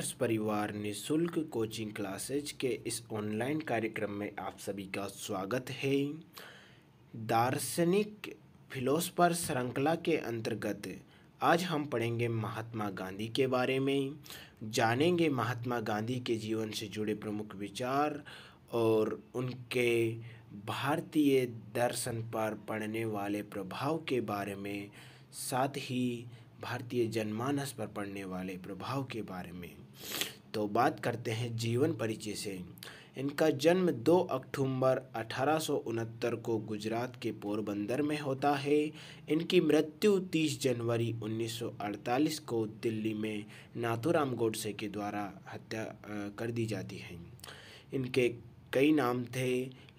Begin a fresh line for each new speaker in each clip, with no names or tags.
आदर्श परिवार निशुल्क coaching classes के इस ऑनलाइन कार्यक्रम में आप सभी का स्वागत है दार्शनिक फिलोसफर श्रृंखला के अंतर्गत आज हम पढ़ेंगे महात्मा गांधी के बारे में जानेंगे महात्मा गांधी के जीवन से जुड़े प्रमुख विचार और उनके भारतीय दर्शन पर पड़ने वाले प्रभाव के बारे में साथ ही भारतीय जनमानस पर पड़ने वाले प्रभाव के बारे में तो बात करते हैं जीवन परिचय से इनका जन्म 2 अक्टूबर अठारह को गुजरात के पोरबंदर में होता है इनकी मृत्यु 30 जनवरी 1948 को दिल्ली में नाथुराम गोडसे के द्वारा हत्या कर दी जाती है इनके कई नाम थे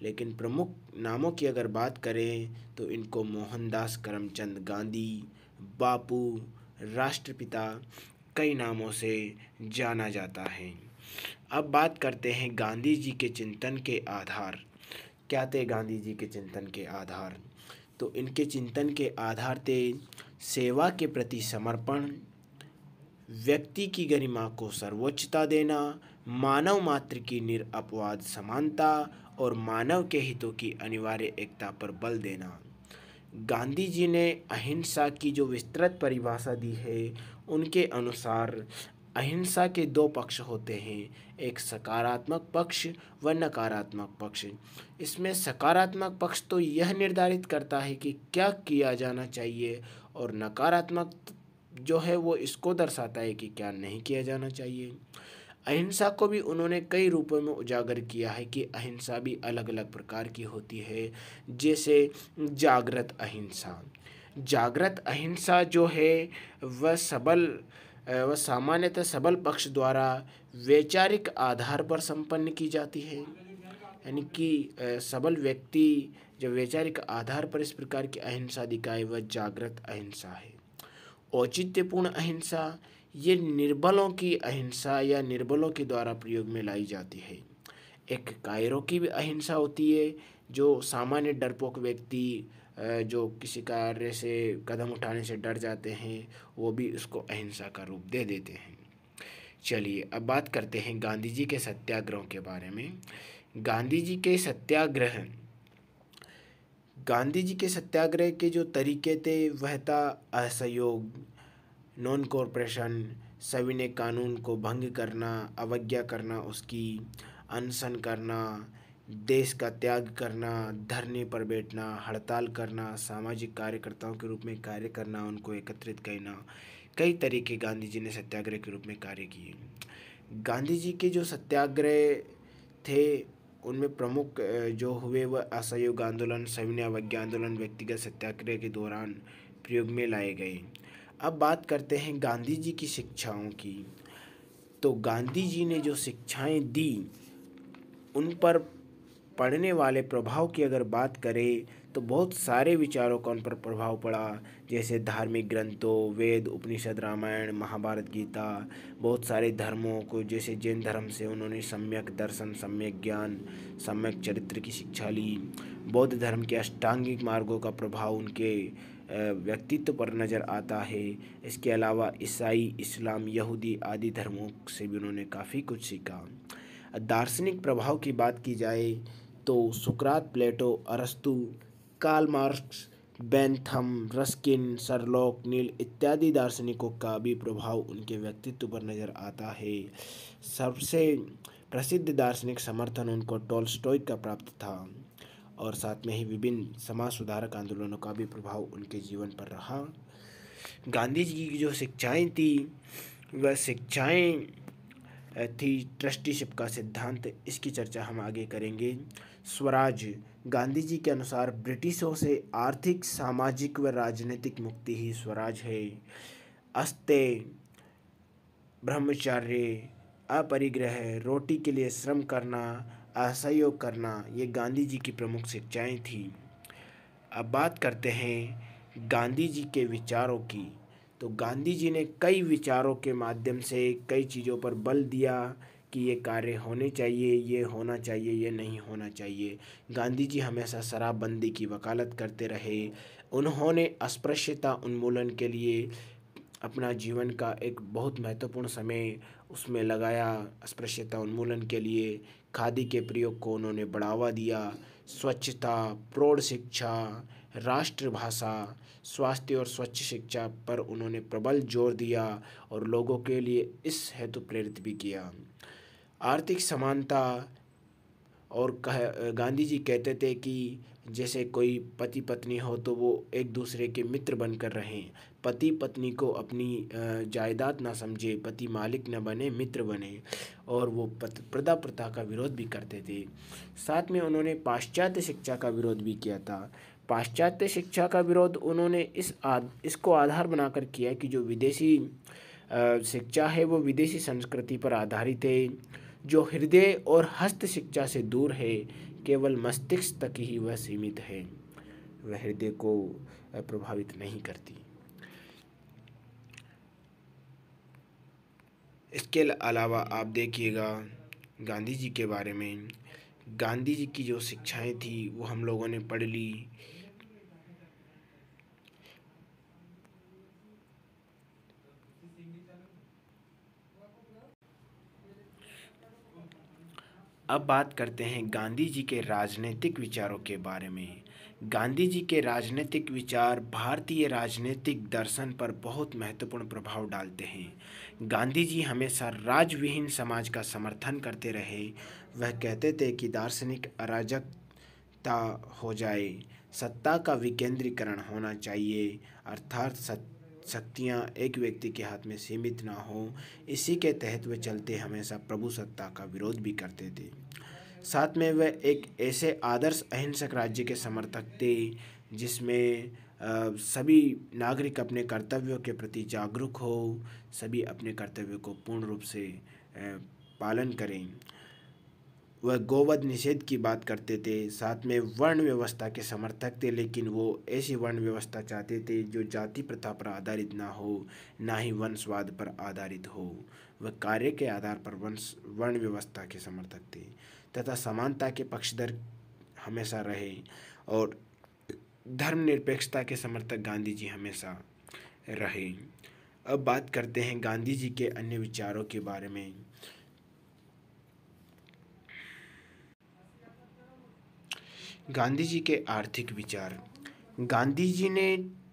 लेकिन प्रमुख नामों की अगर बात करें तो इनको मोहनदास करमचंद गांधी बापू राष्ट्रपिता कई नामों से जाना जाता है अब बात करते हैं गांधी जी के चिंतन के आधार क्या थे गांधी जी के चिंतन के आधार तो इनके चिंतन के आधार थे सेवा के प्रति समर्पण व्यक्ति की गरिमा को सर्वोच्चता देना मानव मात्र की निरअपवाद समानता और मानव के हितों की अनिवार्य एकता पर बल देना गांधी जी ने अहिंसा की जो विस्तृत परिभाषा दी है उनके अनुसार अहिंसा के दो पक्ष होते हैं एक सकारात्मक पक्ष व नकारात्मक पक्ष इसमें सकारात्मक पक्ष तो यह निर्धारित करता है कि क्या किया जाना चाहिए और नकारात्मक जो है वो इसको दर्शाता है कि क्या नहीं किया जाना चाहिए अहिंसा को भी उन्होंने कई रूपों में उजागर किया है कि अहिंसा भी अलग अलग प्रकार की होती है जैसे जागृत अहिंसा जागृत अहिंसा जो है वह सबल वह सामान्यतः सबल पक्ष द्वारा वैचारिक आधार पर संपन्न की जाती है यानी कि सबल व्यक्ति जब वैचारिक आधार पर इस प्रकार की अहिंसा दिखाए वह जागृत अहिंसा है औचित्यपूर्ण अहिंसा ये निर्बलों की अहिंसा या निर्बलों के द्वारा प्रयोग में लाई जाती है एक कायरों की भी अहिंसा होती है जो सामान्य डरपोक व्यक्ति जो किसी कार्य से कदम उठाने से डर जाते हैं वो भी उसको अहिंसा का रूप दे देते हैं चलिए अब बात करते हैं गांधी जी के सत्याग्रहों के बारे में गांधी जी के सत्याग्रह गांधी जी के सत्याग्रह के जो तरीके थे वह था असहयोग नॉन कॉरपोरेशन सविनय कानून को भंग करना अवज्ञा करना उसकी अनशन करना देश का त्याग करना धरने पर बैठना हड़ताल करना सामाजिक कार्यकर्ताओं के रूप में कार्य करना उनको एकत्रित करना कई तरीके गांधी जी ने सत्याग्रह के रूप में कार्य किए गांधी जी के जो सत्याग्रह थे उनमें प्रमुख जो हुए वह असहयोग आंदोलन सविनय अवज्ञा आंदोलन व्यक्तिगत सत्याग्रह के दौरान प्रयोग में लाए गए अब बात करते हैं गांधी जी की शिक्षाओं की तो गांधी जी ने जो शिक्षाएं दी उन पर पड़ने वाले प्रभाव की अगर बात करें तो बहुत सारे विचारों का उन पर प्रभाव पड़ा जैसे धार्मिक ग्रंथों वेद उपनिषद रामायण महाभारत गीता बहुत सारे धर्मों को जैसे जैन धर्म से उन्होंने सम्यक दर्शन सम्यक ज्ञान सम्यक चरित्र की शिक्षा ली बौद्ध धर्म के अष्टांगिक मार्गों का प्रभाव उनके व्यक्तित्व पर नज़र आता है इसके अलावा ईसाई इस्लाम यहूदी आदि धर्मों से भी उन्होंने काफ़ी कुछ सीखा दार्शनिक प्रभाव की बात की जाए तो सुकरात प्लेटो अरस्तु कार्ल मार्क्स बैंथम रस्किन सरलोक नील इत्यादि दार्शनिकों का भी प्रभाव उनके व्यक्तित्व पर नज़र आता है सबसे प्रसिद्ध दार्शनिक समर्थन उनको टोल का प्राप्त था और साथ में ही विभिन्न समाज सुधारक आंदोलनों का भी प्रभाव उनके जीवन पर रहा गांधी जी की जो शिक्षाएं थी वह शिक्षाएं थी ट्रस्टीशिप का सिद्धांत इसकी चर्चा हम आगे करेंगे स्वराज गांधी जी के अनुसार ब्रिटिशों से आर्थिक सामाजिक व राजनीतिक मुक्ति ही स्वराज है अस्ते ब्रह्मचार्य अपरिग्रह रोटी के लिए श्रम करना असहयोग करना ये गांधी जी की प्रमुख शिक्षाएँ थी अब बात करते हैं गांधी जी के विचारों की तो गांधी जी ने कई विचारों के माध्यम से कई चीज़ों पर बल दिया कि ये कार्य होने चाहिए ये होना चाहिए ये नहीं होना चाहिए गांधी जी हमेशा शराबबंदी की वकालत करते रहे उन्होंने अस्पृश्यता उन्मूलन के लिए अपना जीवन का एक बहुत महत्वपूर्ण समय उसमें लगाया अस्पृश्यता उन्मूलन के लिए खादी के प्रयोग को उन्होंने बढ़ावा दिया स्वच्छता प्रौढ़ शिक्षा राष्ट्रभाषा स्वास्थ्य और स्वच्छ शिक्षा पर उन्होंने प्रबल जोर दिया और लोगों के लिए इस हेतु प्रेरित भी किया आर्थिक समानता और कह गांधी जी कहते थे कि जैसे कोई पति पत्नी हो तो वो एक दूसरे के मित्र बनकर रहें पति पत्नी को अपनी जायदाद ना समझे पति मालिक न बने मित्र बने और वो प्रदा प्रथा का विरोध भी करते थे साथ में उन्होंने पाश्चात्य शिक्षा का विरोध भी किया था पाश्चात्य शिक्षा का विरोध उन्होंने इस आद, इसको आधार बनाकर किया कि जो विदेशी शिक्षा है वो विदेशी संस्कृति पर आधारित है जो हृदय और हस्त शिक्षा से दूर है केवल मस्तिष्क तक ही वह सीमित है वह हृदय को प्रभावित नहीं करती इसके अलावा आप देखिएगा गांधी जी के बारे में गांधी जी की जो शिक्षाएं थी वो हम लोगों ने पढ़ ली अब बात करते हैं गांधी जी के राजनीतिक विचारों के बारे में गांधी जी के राजनीतिक विचार भारतीय राजनीतिक दर्शन पर बहुत महत्वपूर्ण प्रभाव डालते हैं गांधी जी हमेशा राजविहीन समाज का समर्थन करते रहे वह कहते थे कि दार्शनिक अराजकता हो जाए सत्ता का विकेंद्रीकरण होना चाहिए अर्थात सत्ता शक्तियाँ एक व्यक्ति के हाथ में सीमित ना हो इसी के तहत वे चलते हमेशा प्रभु सत्ता का विरोध भी करते थे साथ में वह एक ऐसे आदर्श अहिंसक राज्य के समर्थक थे जिसमें सभी नागरिक अपने कर्तव्यों के प्रति जागरूक हो सभी अपने कर्तव्यों को पूर्ण रूप से पालन करें वह गोवध निषेध की बात करते थे साथ में वर्ण व्यवस्था के समर्थक थे लेकिन वो ऐसी वर्ण व्यवस्था चाहते थे जो जाति प्रथा पर आधारित ना हो ना ही वंशवाद पर आधारित हो वह कार्य के आधार पर वंश वर्ण व्यवस्था के समर्थक थे तथा समानता के पक्षधर हमेशा रहे और धर्मनिरपेक्षता के समर्थक गांधी जी हमेशा रहे अब बात करते हैं गांधी जी के अन्य विचारों के बारे में गांधी जी के आर्थिक विचार गांधी जी ने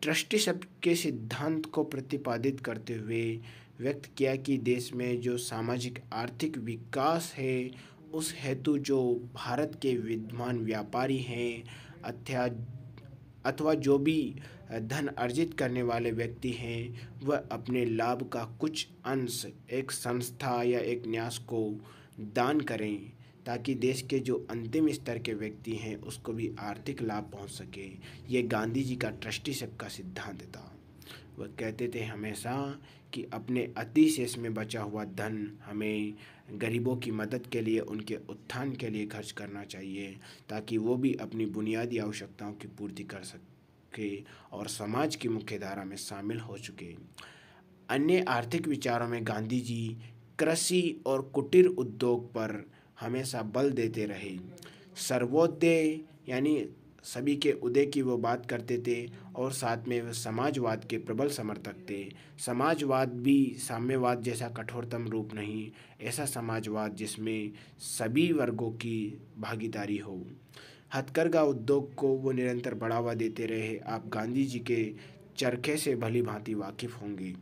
ट्रस्टी शब्द के सिद्धांत को प्रतिपादित करते हुए व्यक्त किया कि देश में जो सामाजिक आर्थिक विकास है उस हेतु जो भारत के विद्यमान व्यापारी हैं अथवा अथवा जो भी धन अर्जित करने वाले व्यक्ति हैं वह अपने लाभ का कुछ अंश एक संस्था या एक न्यास को दान करें ताकि देश के जो अंतिम स्तर के व्यक्ति हैं उसको भी आर्थिक लाभ पहुंच सके ये गांधी जी का ट्रस्टीशिप का सिद्धांत था वह कहते थे हमेशा कि अपने अति शेष में बचा हुआ धन हमें गरीबों की मदद के लिए उनके उत्थान के लिए खर्च करना चाहिए ताकि वो भी अपनी बुनियादी आवश्यकताओं की पूर्ति कर सके और समाज की मुख्यधारा में शामिल हो चुके अन्य आर्थिक विचारों में गांधी जी कृषि और कुटीर उद्योग पर हमेशा बल देते रहे सर्वोदय यानी सभी के उदय की वो बात करते थे और साथ में वह समाजवाद के प्रबल समर्थक थे समाजवाद भी साम्यवाद जैसा कठोरतम रूप नहीं ऐसा समाजवाद जिसमें सभी वर्गों की भागीदारी हो हथकरघा उद्योग को वो निरंतर बढ़ावा देते रहे आप गांधी जी के चरखे से भली भांति वाकिफ़ होंगे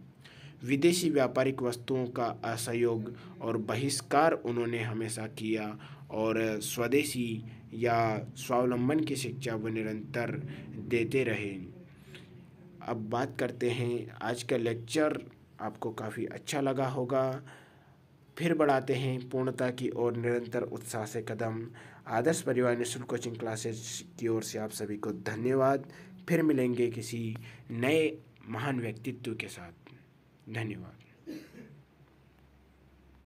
विदेशी व्यापारिक वस्तुओं का असहयोग और बहिष्कार उन्होंने हमेशा किया और स्वदेशी या स्वावलंबन की शिक्षा वो निरंतर देते रहे अब बात करते हैं आज का लेक्चर आपको काफ़ी अच्छा लगा होगा फिर बढ़ाते हैं पूर्णता की ओर निरंतर उत्साह से कदम आदर्श परिवार निःशुल्क कोचिंग क्लासेस की ओर से आप सभी को धन्यवाद फिर मिलेंगे किसी नए महान व्यक्तित्व के साथ धन्यवाद